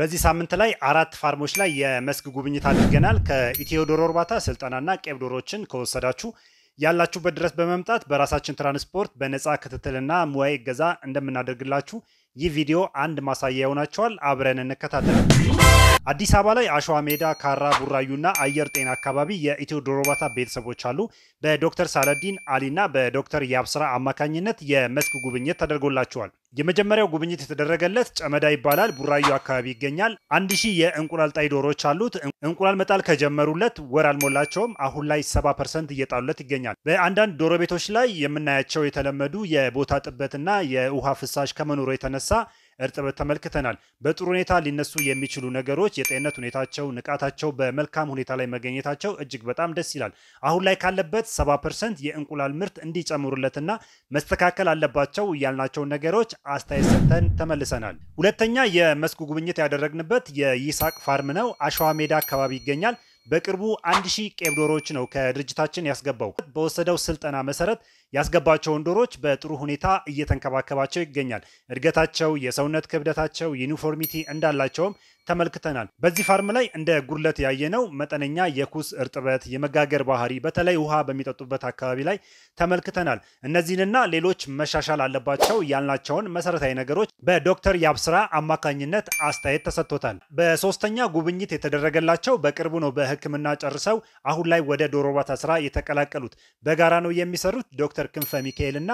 በዚህ ሳምንት ላይ አራት ፋርሞች ላይ የመስክ ጉብኝት አድርገናል። ከኢትዮ ዶሮ እርባታ ስልጠናና ቄብ ዶሮችን ከወሰዳችሁ ያላችሁበት ድረስ በመምጣት በራሳችን ትራንስፖርት በነፃ ክትትልና ሙያዊ እገዛ እንደምናደርግላችሁ ይህ ቪዲዮ አንድ ማሳያ ይሆናቸዋል አብረን እንከታተል። አዲስ አበባ ላይ አሸዋ ሜዳ፣ ካራ፣ ቡራዩና አየር ጤና አካባቢ የኢትዮ ዶሮ እርባታ ቤተሰቦች አሉ። በዶክተር ሳለዲን አሊና በዶክተር ያብስራ አማካኝነት የመስክ ጉብኝት ተደርጎላቸዋል። የመጀመሪያው ጉብኝት የተደረገለት ጨመዳ ይባላል። ቡራዩ አካባቢ ይገኛል። አንድ ሺህ የእንቁላል ጣይ ዶሮዎች አሉት። እንቁላል መጣል ከጀመሩለት ወር አልሞላቸውም። አሁን ላይ ሰባ ፐርሰንት እየጣሉለት ይገኛል። በአንዳንድ ዶሮ ቤቶች ላይ የምናያቸው የተለመዱ የቦታ ጥበትና የውሃ ፍሳሽ ከመኖሩ የተነሳ እርጥበት ተመልክተናል። በጥሩ ሁኔታ ሊነሱ የሚችሉ ነገሮች የጤንነት ሁኔታቸው፣ ንቃታቸው፣ በመልካም ሁኔታ ላይ መገኘታቸው እጅግ በጣም ደስ ይላል። አሁን ላይ ካለበት 70 ፐርሰንት የእንቁላል ምርት እንዲጨምሩለትና መስተካከል አለባቸው ያልናቸውን ነገሮች አስተያየት ሰጥተን ተመልሰናል። ሁለተኛ የመስኩ ጉብኝት ያደረግንበት የይስሐቅ ፋርም ነው። አሸዋ ሜዳ አካባቢ ይገኛል። በቅርቡ አንድ ሺህ ቄብ ዶሮዎች ነው ከድርጅታችን ያስገባው። በወሰደው ስልጠና መሰረት ያስገባቸውን ዶሮች በጥሩ ሁኔታ እየተንከባከባቸው ይገኛል። እድገታቸው፣ የሰውነት ክብደታቸው፣ ዩኒፎርሚቲ እንዳላቸውም ተመልክተናል። በዚህ ፋርም ላይ እንደ ጉድለት ያየነው መጠነኛ የኩስ እርጥበት፣ የመጋገር ባህሪ በተለይ ውሃ በሚጠጡበት አካባቢ ላይ ተመልክተናል። እነዚህንና ሌሎች መሻሻል አለባቸው ያልናቸውን መሰረታዊ ነገሮች በዶክተር ያብስራ አማካኝነት አስተያየት ተሰጥቶታል። በሶስተኛ ጉብኝት የተደረገላቸው በቅርቡ ነው። በህክምና ጨርሰው አሁን ላይ ወደ ዶሮ እርባታ ስራ የተቀላቀሉት በጋራ ነው የሚሰሩት ዶክተር ዶክተር ክንፈ ሚካኤል እና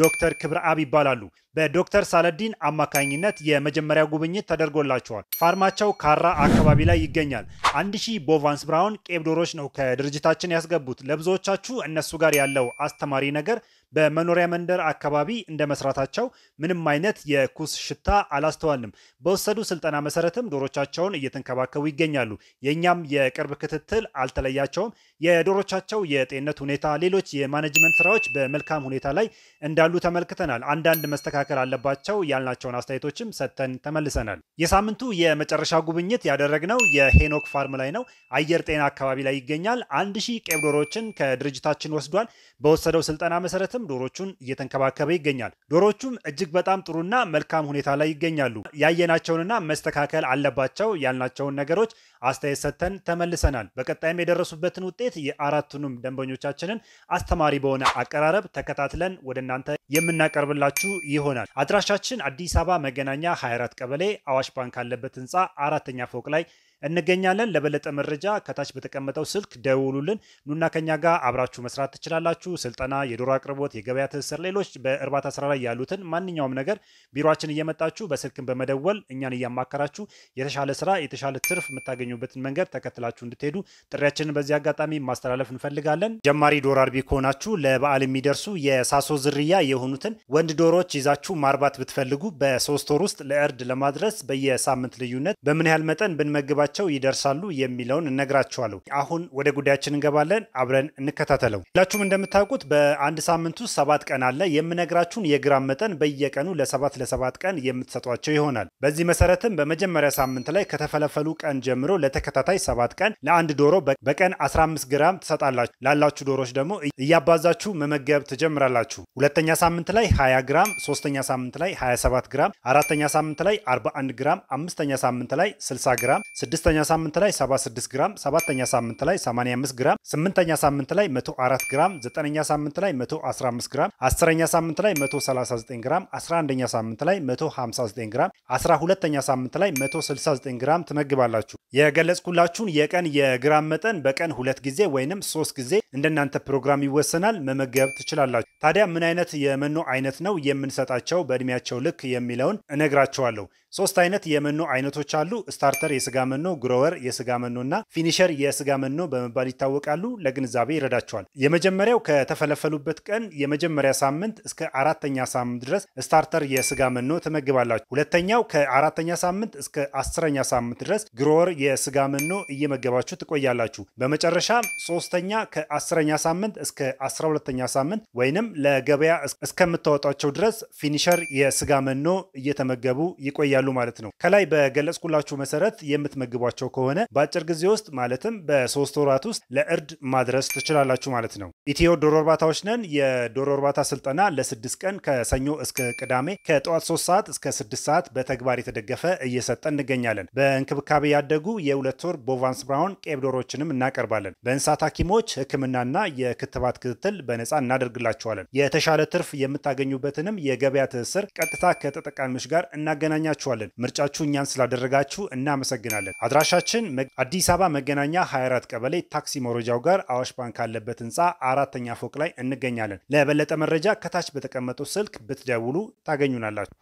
ዶክተር ክብረ አብ ይባላሉ። በዶክተር ሳለዲን አማካኝነት የመጀመሪያ ጉብኝት ተደርጎላቸዋል። ፋርማቸው ካራ አካባቢ ላይ ይገኛል። አንድ ሺህ ቦቫንስ ብራውን ቄብ ዶሮች ነው ከድርጅታችን ያስገቡት። ለብዙዎቻችሁ እነሱ ጋር ያለው አስተማሪ ነገር በመኖሪያ መንደር አካባቢ እንደ መስራታቸው ምንም አይነት የኩስ ሽታ አላስተዋልንም። በወሰዱ ስልጠና መሰረትም ዶሮቻቸውን እየተንከባከቡ ይገኛሉ። የእኛም የቅርብ ክትትል አልተለያቸውም። የዶሮቻቸው የጤንነት ሁኔታ፣ ሌሎች የማኔጅመንት ስራዎች በ መልካም ሁኔታ ላይ እንዳሉ ተመልክተናል። አንዳንድ መስተካከል አለባቸው ያልናቸውን አስተያየቶችም ሰጥተን ተመልሰናል። የሳምንቱ የመጨረሻ ጉብኝት ያደረግነው የሄኖክ ፋርም ላይ ነው። አየር ጤና አካባቢ ላይ ይገኛል። አንድ ሺህ ቄብ ዶሮዎችን ከድርጅታችን ወስዷል። በወሰደው ስልጠና መሰረትም ዶሮቹን እየተንከባከበ ይገኛል። ዶሮቹም እጅግ በጣም ጥሩና መልካም ሁኔታ ላይ ይገኛሉ። ያየናቸውንና መስተካከል አለባቸው ያልናቸውን ነገሮች አስተያየት ሰጥተን ተመልሰናል። በቀጣይም የደረሱበትን ውጤት የአራቱንም ደንበኞቻችንን አስተማሪ በሆነ አቀራረብ በማረብ ተከታትለን ወደ እናንተ የምናቀርብላችሁ ይሆናል። አድራሻችን አዲስ አበባ መገናኛ 24 ቀበሌ አዋሽ ባንክ አለበት ህንፃ አራተኛ ፎቅ ላይ እንገኛለን። ለበለጠ መረጃ ከታች በተቀመጠው ስልክ ደውሉልን። ኑና ከኛ ጋር አብራችሁ መስራት ትችላላችሁ። ስልጠና፣ የዶሮ አቅርቦት፣ የገበያ ትስስር፣ ሌሎች በእርባታ ስራ ላይ ያሉትን ማንኛውም ነገር ቢሮችን እየመጣችሁ በስልክን በመደወል እኛን እያማከራችሁ የተሻለ ስራ፣ የተሻለ ትርፍ የምታገኙበትን መንገድ ተከትላችሁ እንድትሄዱ ጥሪያችንን በዚህ አጋጣሚ ማስተላለፍ እንፈልጋለን። ጀማሪ ዶሮ አርቢ ከሆናችሁ ለበዓል የሚደርሱ የሳሶ ዝርያ የሆኑትን ወንድ ዶሮዎች ይዛችሁ ማርባት ብትፈልጉ በሶስት ወር ውስጥ ለእርድ ለማድረስ በየሳምንት ልዩነት በምን ያህል መጠን ብንመግባቸው ይደርሳሉ የሚለውን እነግራችኋለሁ። አሁን ወደ ጉዳያችን እንገባለን። አብረን እንከታተለው። ሁላችሁም እንደምታውቁት በአንድ ሳምንት ውስጥ ሰባት ቀን አለ። የምነግራችሁን የግራም መጠን በየቀኑ ለሰባት ለሰባት ቀን የምትሰጧቸው ይሆናል። በዚህ መሰረትም በመጀመሪያ ሳምንት ላይ ከተፈለፈሉ ቀን ጀምሮ ለተከታታይ ሰባት ቀን ለአንድ ዶሮ በቀን 15 ግራም ትሰጣላችሁ። ላላችሁ ዶሮዎች ደግሞ እያባዛችሁ መመገብ ትጀምራላችሁ። ሁለተኛ ሳምንት ላይ 20 ግራም፣ ሶስተኛ ሳምንት ላይ 27 ግራም፣ አራተኛ ሳምንት ላይ 41 ግራም፣ አምስተኛ ሳምንት ላይ 60 ግራም፣ ስድስተኛ ሳምንት ላይ 76 ግራም፣ ሰባተኛ ሳምንት ላይ 85 ግራም፣ ስምንተኛ ሳምንት ላይ 104 ግራም፣ ዘጠነኛ ሳምንት ላይ 115 ግራም፣ አስረኛ ሳምንት ላይ 139 ግራም፣ 11ኛ ሳምንት ላይ 159 ግራም፣ 12ኛ ሳምንት ላይ 169 ግራም ትመግባላችሁ። የገለጽኩላችሁን የቀን የግራም መጠን በቀን ሁለት ጊዜ ወይንም ሶስት ጊዜ እንደናንተ ፕሮግራም ይወሰናል መመገብ ትችላላችሁ። ታዲያ ምን አይነት የመኖ አይነት ነው የምንሰጣቸው በእድሜያቸው ልክ የሚለውን እነግራቸዋለሁ። ሶስት አይነት የመኖ አይነቶች አሉ። ስታርተር የስጋ መኖ፣ ግሮወር የስጋ መኖ እና ፊኒሸር የስጋ መኖ በመባል ይታወቃሉ። ለግንዛቤ ይረዳቸዋል። የመጀመሪያው ከተፈለፈሉበት ቀን የመጀመሪያ ሳምንት እስከ አራተኛ ሳምንት ድረስ ስታርተር የስጋ መኖ ትመግባላችሁ። ሁለተኛው ከአራተኛ ሳምንት እስከ አስረኛ ሳምንት ድረስ ግሮወር የስጋ መኖ እየመገባችሁ ትቆያላችሁ። በመጨረሻ ሶስተኛ ከአስረኛ ሳምንት እስከ አስራ ሁለተኛ ሳምንት ወይንም ለገበያ እስከምታወጣቸው ድረስ ፊኒሸር የስጋ መኖ እየተመገቡ ይቆያሉ ማለት ነው። ከላይ በገለጽኩላችሁ መሰረት የምትመግቧቸው ከሆነ በአጭር ጊዜ ውስጥ ማለትም በሶስት ወራት ውስጥ ለእርድ ማድረስ ትችላላችሁ ማለት ነው። ኢትዮ ዶሮ እርባታዎች ነን። የዶሮ እርባታ ስልጠና ለስድስት ቀን ከሰኞ እስከ ቅዳሜ ከጠዋት ሶስት ሰዓት እስከ ስድስት ሰዓት በተግባር የተደገፈ እየሰጠ እንገኛለን። በእንክብካቤ ያደጉ የሁለት ወር ቦቫንስ ብራውን ቄብ ዶሮችንም እናቀርባለን። በእንስሳት ሐኪሞች ሕክምናና የክትባት ክትትል በነፃ እናደርግላቸዋለን። የተሻለ ትርፍ የምታገኙበትንም የገበያ ትስስር ቀጥታ ከተጠቃሚዎች ጋር እናገናኛችኋለን። ምርጫችሁ እኛን ስላደረጋችሁ እናመሰግናለን። አድራሻችን አዲስ አበባ መገናኛ 24 ቀበሌ ታክሲ መውረጃው ጋር አዋሽ ባንክ ካለበት ህንፃ አራተኛ ፎቅ ላይ እንገኛለን። ለበለጠ መረጃ ከታች በተቀመጠው ስልክ ብትደውሉ ታገኙናላችሁ።